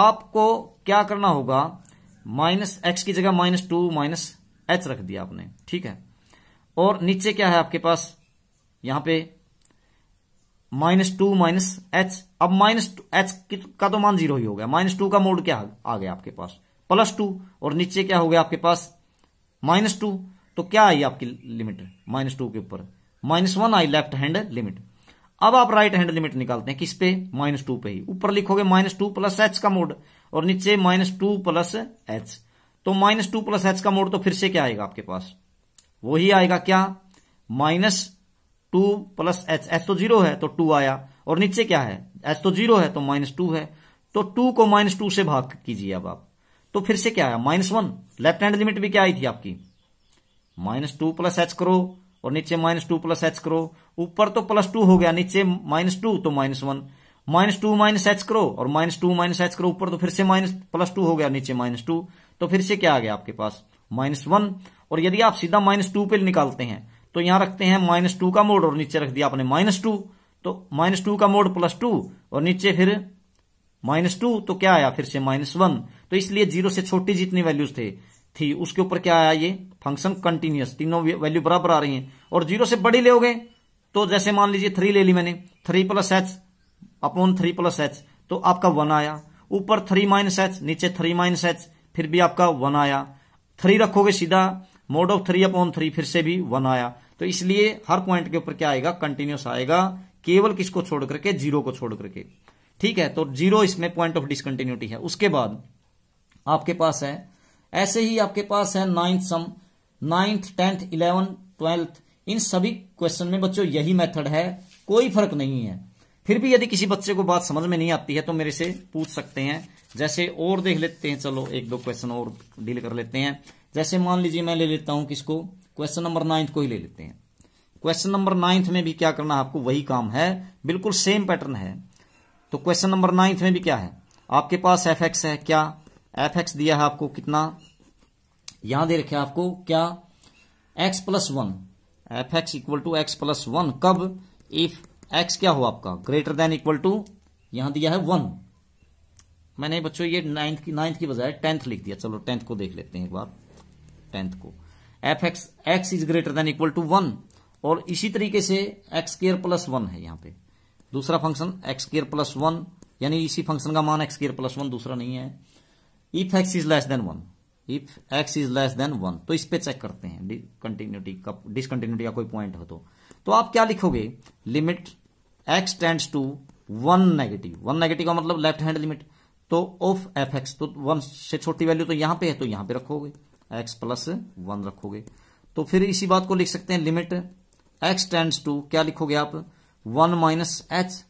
आपको क्या करना होगा माइनस एक्स की जगह माइनस टू माइनस एच रख दिया आपने ठीक है और नीचे क्या है आपके पास यहां पे माइनस टू माइनस एच अब माइनस एच का तो मान जीरो ही हो गया माइनस टू का मोड क्या आ गया आपके पास प्लस टू और नीचे क्या हो गया आपके पास माइनस टू तो क्या आई आपकी लिमिट माइनस टू के ऊपर माइनस वन आई लेफ्ट हैंड लिमिट अब आप राइट हैंड लिमिट निकालते हैं किस पे माइनस टू पे ही ऊपर लिखोगे माइनस टू प्लस एच का मोड और नीचे माइनस टू प्लस एच तो माइनस टू प्लस एच का मोड तो फिर से क्या आएगा आपके पास वही आएगा क्या minus two plus h h तो जीरो है तो टू आया और नीचे क्या है एच तो जीरो है तो माइनस टू है तो टू को माइनस टू से भाग कीजिए अब आप तो फिर से क्या आया minus one left hand limit भी क्या आई थी आपकी माइनस टू प्लस एच करो और नीचे माइनस टू प्लस एच करो ऊपर तो प्लस टू हो गया नीचे माइनस टू तो minus one minus two minus h करो और माइनस टू माइनस एच करो ऊपर तो फिर से माइनस प्लस टू हो गया नीचे माइनस टू तो फिर से क्या आ गया आपके पास माइनस वन और यदि आप सीधा माइनस टू पे निकालते हैं तो यहां रखते हैं माइनस टू का मोड और नीचे रख दिया आपने माइनस टू तो माइनस टू का मोड प्लस टू और नीचे फिर माइनस टू तो क्या आया फिर से माइनस वन तो इसलिए जीरो से छोटी जितनी वैल्यूज थे थी उसके ऊपर क्या आया ये फंक्शन कंटिन्यूस तीनों वैल्यू बराबर आ रही है और जीरो से बड़ी ले गए तो जैसे मान लीजिए थ्री ले ली मैंने three plus h upon three plus h तो आपका वन आया ऊपर थ्री माइनस एच नीचे थ्री माइनस एच फिर भी आपका वन आया थ्री रखोगे सीधा mod of three upon three फिर से भी वन आया तो इसलिए हर पॉइंट के ऊपर क्या आएगा कंटिन्यूस आएगा केवल किसको छोड़ करके जीरो को छोड़ करके ठीक है तो जीरो इसमें पॉइंट ऑफ डिसकंटिन्यूटी है उसके बाद आपके पास है ऐसे ही आपके पास है ninth sum ninth tenth eleven twelfth इन सभी क्वेश्चन में बच्चों यही मेथड है कोई फर्क नहीं है फिर भी यदि किसी बच्चे को बात समझ में नहीं आती है तो मेरे से पूछ सकते हैं जैसे और देख लेते हैं चलो एक दो क्वेश्चन और डील कर लेते हैं जैसे मान लीजिए मैं ले लेता हूं किसको क्वेश्चन नंबर नाइन्थ को ही ले लेते हैं क्वेश्चन नंबर नाइन्थ में भी क्या करना है आपको वही काम है बिल्कुल सेम पैटर्न है तो क्वेश्चन नंबर नाइन्थ में भी क्या है आपके पास एफ एक्स है क्या एफ एक्स दिया है आपको कितना यहां दे रखे आपको क्या x plus one f x equal to x plus one कब इफ एक्स क्या हो आपका ग्रेटर देन इक्वल टू यहां दिया है वन मैंने बच्चों ये नाइन्थ की नाइन्थ की बजाय टेंथ लिख दिया चलो टेंथ को देख लेते हैं एक बार टेंथ को f x x is greater than equal to one और इसी तरीके से एक्स केयर प्लस वन है यहाँ पे दूसरा function x square plus one यानी इसी फंक्शन का मान एक्स केयर प्लस वन दूसरा नहीं है if x is less than one if x is less than one तो इस पे चेक करते हैं कंटिन्यूटी का डिसकंटिन्यूटी का कोई पॉइंट हो तो तो आप क्या लिखोगे limit x tends to one negative one negative का मतलब लेफ्ट हैंड लिमिट तो ऑफ एफ एक्स तो वन से छोटी वैल्यू तो यहां पे है तो यहां पे रखोगे एक्स प्लस वन रखोगे तो फिर इसी बात को लिख सकते हैं लिमिट एक्स टेंड्स टू क्या लिखोगे आप वन माइनस एच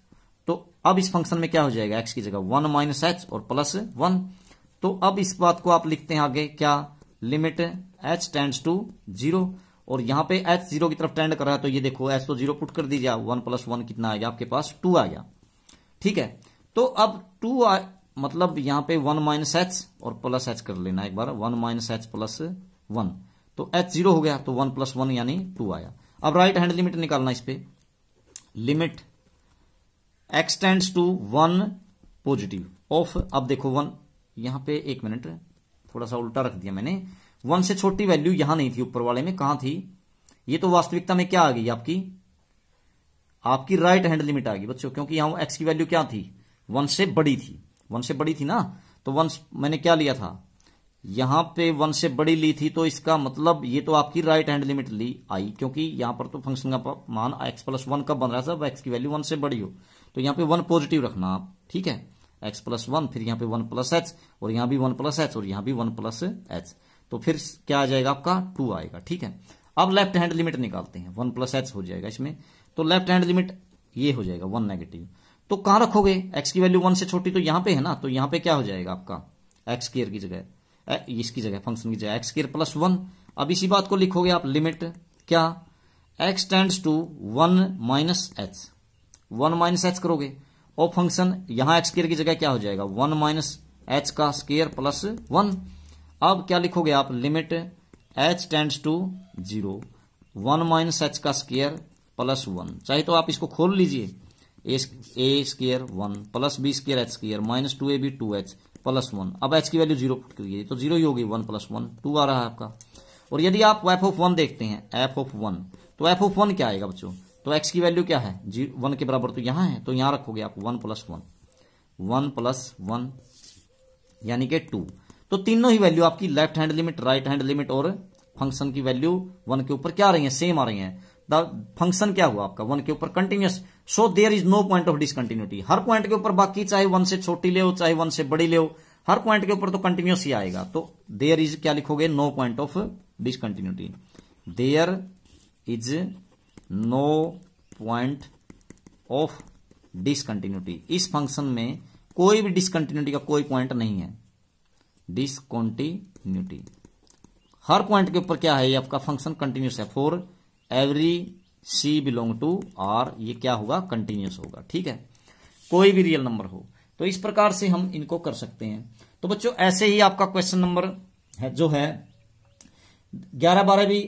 तो अब इस फंक्शन में क्या हो जाएगा एक्स की जगह वन माइनस एच और प्लस वन तो अब इस बात को आप लिखते हैं आगे क्या limit h tends to zero और यहां पे एच जीरो की तरफ टेंड कर रहा है तो ये देखो एच तो जीरो पुट कर दीजिए वन प्लस वन कितना आ गया आपके पास टू आ गया ठीक है तो अब टू मतलब यहां पे वन माइनस एच और प्लस एच कर लेना एक बार one minus h plus one तो एच जीरो हो गया तो वन प्लस वन यानी टू आया अब राइट हैंड लिमिट निकालना इस पे limit x tends to one positive of अब देखो वन यहां पे एक मिनट थोड़ा सा उल्टा रख दिया मैंने वन से छोटी वैल्यू यहां नहीं थी ऊपर वाले में कहा थी ये तो वास्तविकता में क्या आ गई आपकी आपकी राइट हैंड लिमिट आ गई बच्चों क्योंकि यहां एक्स की वैल्यू क्या थी वन से बड़ी थी वन से बड़ी थी ना तो वन मैंने क्या लिया था यहां पे वन से बड़ी ली थी तो इसका मतलब ये तो आपकी राइट हैंड लिमिट ली आई क्योंकि यहां पर तो फंक्शन का मान एक्स प्लस वन कब बन रहा था एक्स की वैल्यू वन से बड़ी हो तो यहां पे वन पॉजिटिव रखना आप ठीक है एक्स प्लस वन फिर यहां पे वन प्लस एच और यहां भी वन प्लस एच और यहां भी वन प्लस एच तो फिर क्या आ जाएगा आपका टू आएगा ठीक है अब लेफ्ट हैंड लिमिट निकालते हैं वन प्लस एच हो जाएगा इसमें तो लेफ्ट हैंड लिमिट ये हो जाएगा वन नेगेटिव तो कहां रखोगे एक्स की वैल्यू वन से छोटी तो यहां पे है ना तो यहां पे क्या हो जाएगा आपका एक्स केयर की जगह इसकी जगह फंक्शन की जगह एक्स केयर प्लस वन अब इसी बात को लिखोगे आप लिमिट क्या x tends to one minus h one minus h करोगे और फंक्शन यहां एक्स केयर की जगह क्या हो जाएगा वन माइनस एच का स्केयर प्लस वन अब क्या लिखोगे आप limit h tends to zero one minus h का स्केयर प्लस वन चाहे तो आप इसको खोल लीजिए a a square one plus b square h square minus two a b two h plus one अब एच की वैल्यू जीरो पुट करिए तो जीरो ही होगी वन प्लस वन टू आ रहा है आपका और यदि आप एफ ऑफ वन देखते हैं एफ ऑफ वन तो एफ ऑफ वन क्या आएगा बच्चों तो एक्स की वैल्यू क्या है वन के बराबर तो यहां है तो यहां रखोगे आप one plus one one plus one यानी कि टू तो तीनों ही वैल्यू आपकी left hand limit right hand limit और फंक्शन की वैल्यू वन के ऊपर क्या आ रही है सेम आ रही है फंक्शन क्या हुआ आपका वन के ऊपर continuous so there is no point of discontinuity हर पॉइंट के ऊपर बाकी चाहे वन से छोटी ले हो चाहे वन से बड़ी ले हो हर पॉइंट के ऊपर तो कंटिन्यूस ही आएगा तो देयर इज क्या लिखोगे no point of discontinuity there is no point of discontinuity इस फंक्शन में कोई भी डिसकंटिन्यूटी का कोई पॉइंट नहीं है डिसकॉन्टिन्यूटी हर पॉइंट के ऊपर क्या है आपका फंक्शन कंटिन्यूस है for every c belong to R ये क्या होगा कंटिन्यूस होगा ठीक है कोई भी रियल नंबर हो तो इस प्रकार से हम इनको कर सकते हैं तो बच्चों ऐसे ही आपका क्वेश्चन नंबर है जो है ग्यारह बारह भी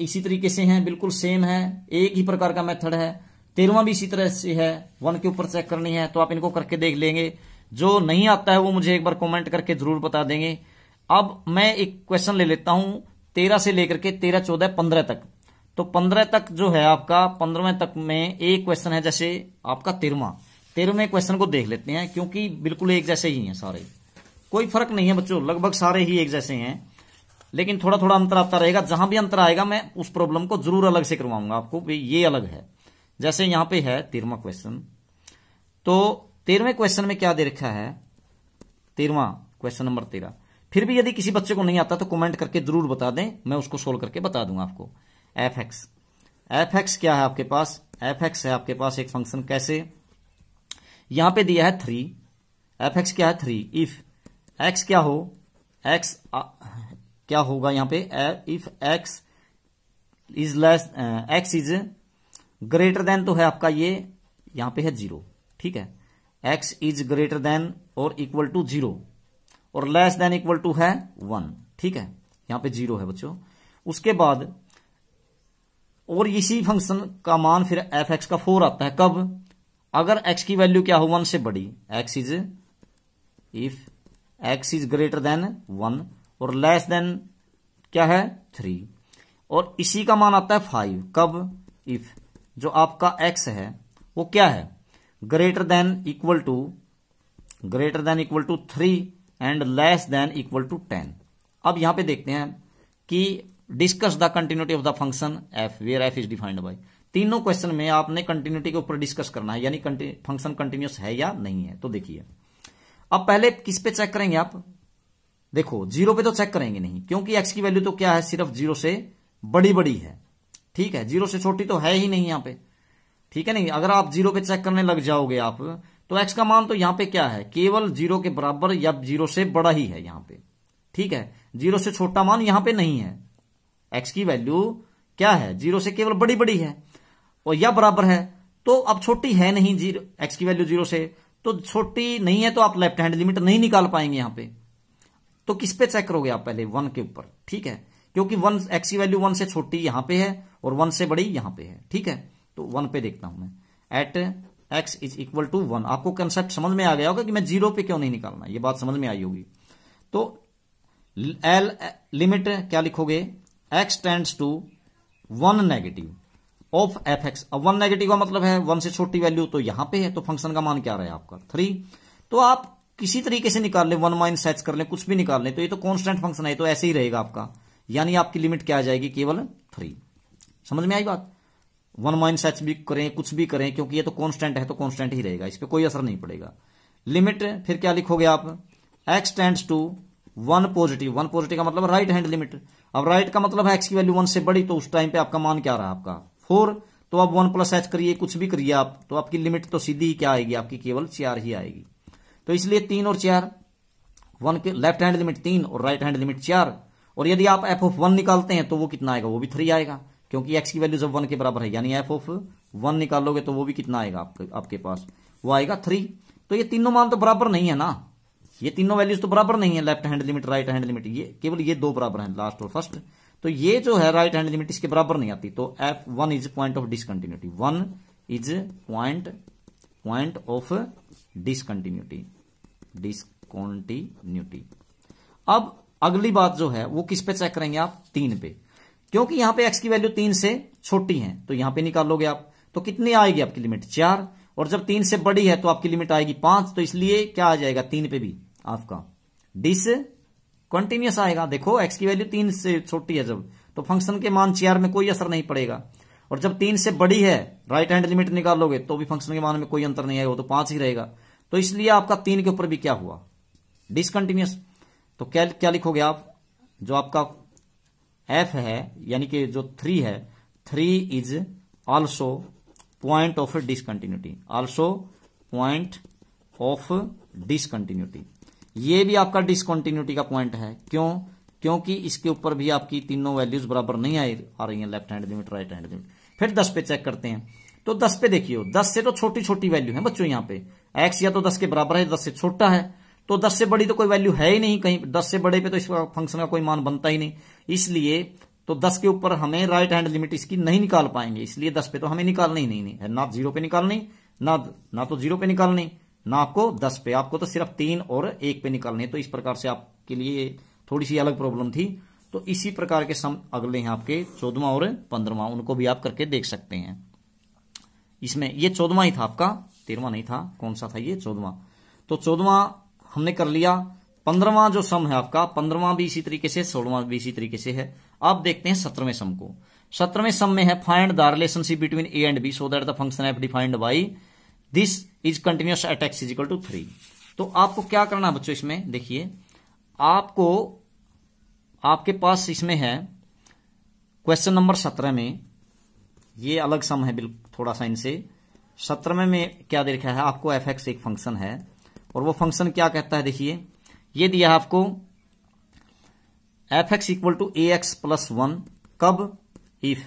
इसी तरीके से हैं बिल्कुल सेम है एक ही प्रकार का मेथड है तेरहवा भी इसी तरह से है वन के ऊपर चेक करनी है तो आप इनको करके देख लेंगे जो नहीं आता है वो मुझे एक बार कमेंट करके जरूर बता देंगे अब मैं एक क्वेश्चन ले लेता हूं तेरह से लेकर के तेरह चौदह पंद्रह तक तो पंद्रह तक जो है आपका पंद्रहवें तक में एक क्वेश्चन है जैसे आपका तेरवा तेरहवें क्वेश्चन को देख लेते हैं क्योंकि बिल्कुल एक जैसे ही हैं सारे कोई फर्क नहीं है बच्चों लगभग सारे ही एक जैसे हैं लेकिन थोड़ा थोड़ा अंतर आता रहेगा जहां भी अंतर आएगा मैं उस प्रॉब्लम को जरूर अलग से करवाऊंगा आपको ये अलग है जैसे यहां पे है तेरवा क्वेश्चन तो तेरहवें क्वेश्चन में क्या दे रखा है तेरवा क्वेश्चन नंबर तेरह फिर भी यदि किसी बच्चे को नहीं आता तो कमेंट करके जरूर बता दें मैं उसको सोल्व करके बता दूंगा आपको एफ एक्स एफ एक्स क्या है आपके पास एफ एक्स है आपके पास एक फंक्शन कैसे यहां पे दिया है थ्री एफ एक्स क्या है थ्री इफ एक्स क्या हो एक्स क्या होगा यहां पे if x is less x is greater than तो है आपका ये यहां पे है जीरो ठीक है एक्स इज ग्रेटर देन और इक्वल टू जीरो और लेस देन इक्वल टू है वन ठीक है यहां पे जीरो है बच्चों उसके बाद और इसी फंक्शन का मान फिर एफ एक्स का फोर आता है कब अगर एक्स की वैल्यू क्या हो वन से बड़ी x is if x is greater than one और लेस देन क्या है थ्री और इसी का मान आता है फाइव कब इफ जो आपका एक्स है वो क्या है greater than equal to greater than equal to three and less than equal to ten अब यहां पे देखते हैं कि discuss the continuity of the function f where f is defined by तीनों क्वेश्चन में आपने कंटिन्यूटी के ऊपर डिस्कस करना है यानी फंक्शन कंटिन्यूस है या नहीं है तो देखिए अब पहले किस पे चेक करेंगे आप देखो जीरो पे तो चेक करेंगे नहीं क्योंकि एक्स की वैल्यू तो क्या है सिर्फ जीरो से बड़ी बड़ी है ठीक है जीरो से छोटी तो है ही नहीं यहां पे ठीक है नहीं अगर आप जीरो पे चेक करने लग जाओगे आप तो एक्स का मान तो यहां पे क्या है केवल जीरो के बराबर या जीरो से बड़ा ही है यहां पे ठीक है जीरो से छोटा मान यहां पे नहीं है एक्स की वैल्यू क्या है जीरो से केवल बड़ी बड़ी है और या बराबर है तो अब छोटी है नहीं जीरो एक्स की वैल्यू जीरो से तो छोटी नहीं है तो आप लेफ्ट हैंड लिमिट नहीं निकाल पाएंगे यहां पे तो किस पे चेक करोगे आप पहले वन के ऊपर ठीक है क्योंकि वन एक्स की वैल्यू वन से छोटी यहां पे है और वन से बड़ी यहां पे है ठीक है तो वन पे देखता हूं मैं at x is equal to one आपको कंसेप्ट समझ में आ गया होगा कि मैं जीरो पे क्यों नहीं निकालना यह बात समझ में आई होगी तो एल लिमिट क्या लिखोगे x tends to one negative of f x अब वन नेगेटिव का मतलब है वन से छोटी वैल्यू तो यहां पे है तो फंक्शन का मान क्या रहा है आपका थ्री तो आप किसी तरीके से निकाल लें वन माइनस एच कर लें कुछ भी निकाल लें तो ये तो कॉन्स्टेंट फंक्शन है तो ऐसे ही रहेगा आपका यानी आपकी लिमिट क्या आ जाएगी केवल थ्री समझ में आई बात वन माइनस एच भी करें कुछ भी करें क्योंकि ये तो कॉन्स्टेंट है तो कॉन्स्टेंट ही रहेगा इस पर कोई असर नहीं पड़ेगा लिमिट फिर क्या लिखोगे आप x tends to one positive one positive का मतलब राइट हैंड लिमिट अब राइट का मतलब है एक्स की वैल्यू वन से बड़ी तो उस टाइम पे आपका मान क्या रहा आपका फोर तो आप वन प्लस एच करिए कुछ भी करिए आप तो आपकी लिमिट तो सीधी ही क्या आएगी आपकी केवल चार ही आएगी तो इसलिए तीन और चार वन के लेफ्ट हैंड लिमिट तीन और राइट हैंड लिमिट चार और यदि आप एफ ऑफ वन निकालते हैं तो वो कितना आएगा वो भी थ्री आएगा क्योंकि एक्स की वैल्यू जब वन के बराबर है यानी एफ ऑफ वन निकालोगे तो वो भी कितना आएगा आपके आपके पास वो आएगा थ्री तो ये तीनों मान तो बराबर नहीं है ना ये तीनों वैल्यूज तो बराबर नहीं है left hand limit right hand limit ये केवल ये दो बराबर हैं लास्ट और फर्स्ट तो ये जो है राइट हैंड लिमिट इसके बराबर नहीं आती तो f one is point of discontinuity one is point point of discontinuity discontinuity अब अगली बात जो है वो किस पे चेक करेंगे आप तीन पे क्योंकि यहां पे एक्स की वैल्यू तीन से छोटी है तो यहां पे निकालोगे आप तो कितनी आएगी आपकी लिमिट चार और जब तीन से बड़ी है तो आपकी लिमिट आएगी पांच तो इसलिए क्या आ जाएगा तीन पे भी आपका डिस कंटिन्यूस आएगा देखो एक्स की वैल्यू तीन से छोटी है जब तो फंक्शन के मान चार में कोई असर नहीं पड़ेगा और जब तीन से बड़ी है राइट हैंड लिमिट निकालोगे तो भी फंक्शन के मान में कोई अंतर नहीं आएगा तो पांच ही रहेगा तो इसलिए आपका तीन के ऊपर भी क्या हुआ डिसकंटिन्यूस तो क्या क्या लिखोगे आप जो आपका एफ है यानी कि जो थ्री है three is also point of discontinuity also point of discontinuity ये भी आपका डिसकॉन्टिन्यूटी का पॉइंट है क्यों क्योंकि इसके ऊपर भी आपकी तीनों वैल्यूज बराबर नहीं आई आ रही हैं left hand limit right hand limit फिर दस पे चेक करते हैं तो दस पे देखियो दस से तो छोटी छोटी वैल्यू है बच्चों यहाँ पे एक्स या तो दस के बराबर है दस से छोटा है तो दस से बड़ी तो कोई वैल्यू है ही नहीं कहीं दस से बड़े पे तो इसका फंक्शन का कोई मान बनता ही नहीं इसलिए तो दस के ऊपर हमें राइट हैंड लिमिट इसकी नहीं निकाल पाएंगे इसलिए दस पे तो हमें निकालना ही नहीं, नहीं है ना जीरो पे निकालनी ना ना तो जीरो पे निकालनी ना को दस पे आपको तो सिर्फ तीन और एक पे निकालने तो इस प्रकार से आपके लिए थोड़ी सी अलग प्रॉब्लम थी तो इसी प्रकार के सम अगले हैं आपके चौदवा और पंद्रवा उनको भी आप करके देख सकते हैं इसमें ये चौदवा ही था आपका तेरवा नहीं था कौन सा था ये चौदवा तो चौदवा हमने कर लिया पंद्रवा जो सम है आपका पंद्रवा भी इसी तरीके से सोलवा भी इसी तरीके से है आप देखते हैं सत्रहवें सम को सत्रहवें सम में है find the relationship between a and b so that the function f defined by this is continuous at x is equal to three तो आपको क्या करना बच्चों इसमें देखिए आपको आपके पास इसमें है क्वेश्चन नंबर सत्रह में ये अलग सम है थोड़ा सा इनसे सत्रह में क्या दे रखा है आपको एफ एक्स एक फंक्शन है और वो फंक्शन क्या कहता है देखिए ये दिया आपको f x equal to a x plus one कब इफ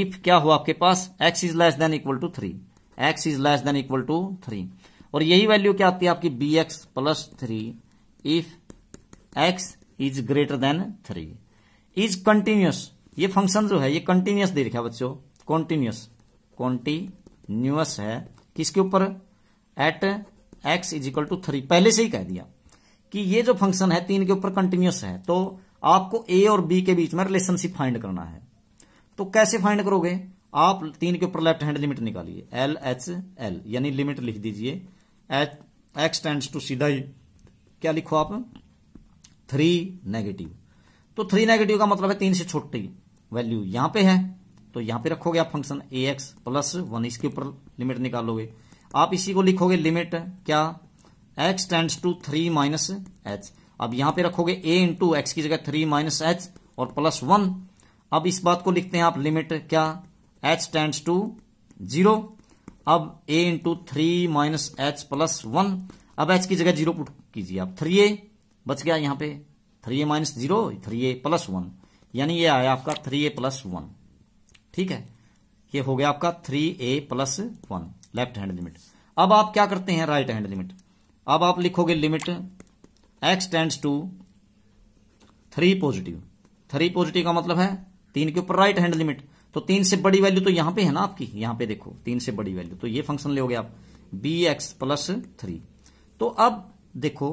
इफ क्या हुआ आपके पास x is less than equal to three x is less than equal to three और यही वैल्यू क्या आती है आपकी b x plus three if x is greater than three is continuous ये फंक्शन जो है ये कंटिन्यूस दे रखा है बच्चों कॉन्टिन्यूस कॉन्टिन्यूस है किसके ऊपर at x is equal to three पहले से ही कह दिया कि ये जो फंक्शन है तीन के ऊपर कंटिन्यूस है तो आपको ए और बी के बीच में रिलेशनशिप फाइंड करना है तो कैसे फाइंड करोगे आप तीन के ऊपर लेफ्ट हैंड लिमिट निकालिए एल एच एल यानी लिमिट लिख दीजिए एच एक्स टेंड्स टू सीधा ही क्या लिखो आप थ्री नेगेटिव तो थ्री नेगेटिव का मतलब है तीन से छोटी वैल्यू यहां पे है तो यहां पे रखोगे आप function a x plus one इसके ऊपर लिमिट निकालोगे आप इसी को लिखोगे लिमिट क्या x tends to three minus h अब यहां पे रखोगे ए इंटू एक्स की जगह थ्री माइनस एच और प्लस वन अब इस बात को लिखते हैं आप लिमिट क्या एच टेंड्स टू जीरो अब a into three minus h plus one अब एच की जगह जीरो पुट कीजिए आप थ्री ए बच गया यहां पे three a minus zero three a plus one यानी ये आया आपका थ्री ए प्लस वन ठीक है ये हो गया आपका three a plus one left hand limit अब आप क्या करते हैं राइट हैंड लिमिट अब आप लिखोगे limit x tends to three positive three positive का मतलब है तीन के ऊपर राइट हैंड लिमिट तो तीन से बड़ी वैल्यू तो यहां पे है ना आपकी यहां पे देखो तीन से बड़ी वैल्यू तो ये फंक्शन ले हो गया आप बी एक्स प्लस थ्री तो अब देखो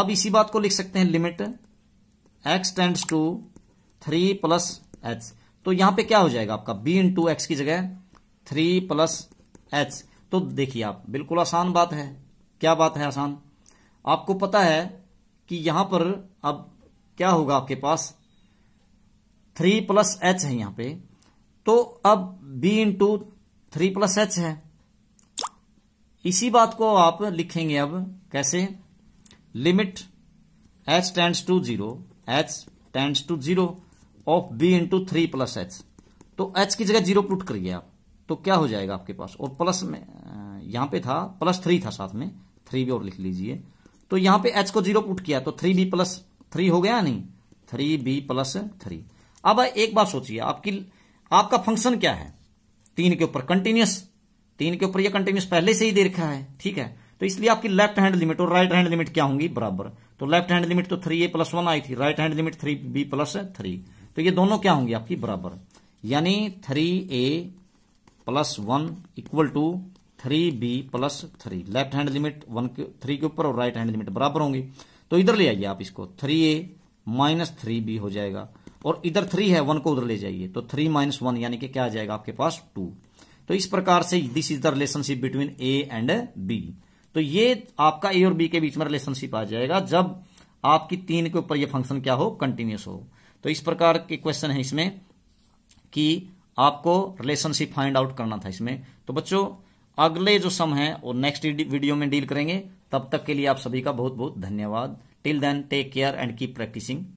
अब इसी बात को लिख सकते हैं limit x tends to three plus h तो यहां पे क्या हो जाएगा आपका बी इन टू एक्स की जगह थ्री प्लस एच तो देखिए आप बिल्कुल आसान बात है क्या बात है आसान आपको पता है कि यहां पर अब क्या होगा आपके पास थ्री प्लस एच है यहां पे तो अब b into three plus h है इसी बात को आप लिखेंगे अब कैसे limit h tends to zero h tends to zero of b into three plus h तो एच की जगह जीरो पुट करिए आप तो क्या हो जाएगा आपके पास और प्लस में यहां पे था प्लस थ्री था साथ में थ्री भी और लिख लीजिए तो यहां पे एच को जीरो पुट किया तो थ्री बी प्लस थ्री हो गया नहीं थ्री बी प्लस थ्री अब एक बात सोचिए आपकी आपका फंक्शन क्या है तीन के ऊपर कंटिन्यूस तीन के ऊपर ये कंटिन्यूस पहले से ही दे रखा है ठीक है तो इसलिए आपकी लेफ्ट हैंड लिमिट और राइट हैंड लिमिट क्या होंगी बराबर तो लेफ्ट हैंड लिमिट तो थ्री ए प्लस वन आई थी right hand limit three b plus three तो ये दोनों क्या होंगी आपकी बराबर यानी three a plus one equal to three b plus three left hand limit one के थ्री के ऊपर और राइट हैंड लिमिट बराबर होंगी तो इधर ले आइए आप इसको three a minus three b हो जाएगा और इधर थ्री है वन को उधर ले जाइए तो थ्री माइनस वन यानी कि क्या आ जाएगा आपके पास टू तो इस प्रकार से this is the relationship between a and b तो ये आपका ए और बी के बीच में रिलेशनशिप आ जाएगा जब आपकी तीन के ऊपर ये फंक्शन क्या हो कंटिन्यूस हो तो इस प्रकार के क्वेश्चन है इसमें कि आपको रिलेशनशिप फाइंड आउट करना था इसमें तो बच्चों अगले जो सम है वो नेक्स्ट वीडियो में डील करेंगे तब तक के लिए आप सभी का बहुत बहुत धन्यवाद till then take care and keep practising